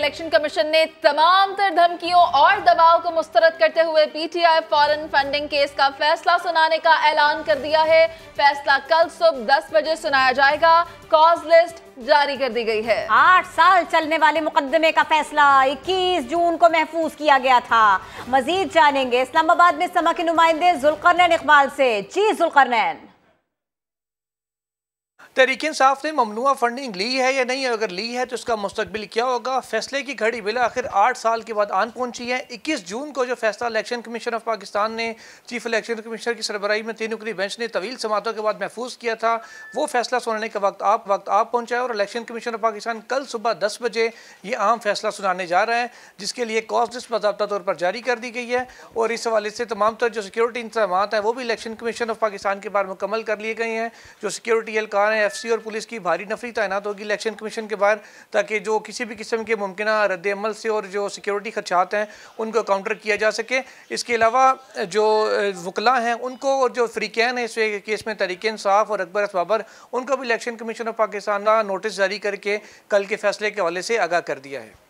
election commission ने तमाम तर धमकियों और दबाव को मुस्तरद करते हुए पीटीआई फॉरन फंडिंग केस का फैसला सुनाने का ऐलान कर दिया है फैसला कल सुबह 10 बजे सुनाया जाएगा कॉज लिस्ट जारी कर दी गई है आठ साल चलने वाले मुकदमे का फैसला 21 जून को महफूज किया गया था मजीद जानेंगे इस्लामाबाद में समा के नुमाइंदे जुलकरनैन इकबाल से जी जुलकरनैन तहरीक साफ ने ममनुआ फंडिंग ली है या नहीं अगर ली है तो इसका मुस्तबिल क्या होगा फैसले की घड़ी बिला आखिर आठ साल के बाद आन पहुंची है इक्कीस जून को जो फैसला इलेक्शन कमीशन ऑफ पाकिस्तान ने चीफ इलेक्शन कमीशनर की सरबराही में तीन उकरी बेंच ने तवील समातों के बाद महफूज किया था वो फैसला सुनाने का वक्त आप वक्त आप पहुँचा है और इलेक्शन कमीशन ऑफ पाकिस्तान कल सुबह दस बजे ये अहम फैसला सुनाने जा रहा है जिसके लिए कॉस्ट लिस्ट बाबा तौर पर जारी कर दी गई है और इस हवाले से तमाम तर जो सिक्योरिटी इंतजाम हैं वो भी इलेक्शन कमीशन ऑफ पाकिस्तान के बारे में मुकम्मल कर लिए गए हैं जो सिक्योरिटी एहलकार हैं एफसी और पुलिस की भारी नफरी तैनात होगी इलेक्शन कमीशन के बाहर ताकि जो किसी भी किस्म के मुमकिन रद्दमल से और जो सिक्योरिटी खदशात हैं उनको काउंटर किया जा सके इसके अलावा जो वकला हैं उनको और जो फ्रीकैन है इस केस में तरीके इंसाफ और अकबर असबाबर उनको भी इलेक्शन कमीशन ऑफ पाकिस्तान ने नोटिस जारी करके कल के फैसले के हवाले से आगाह कर दिया है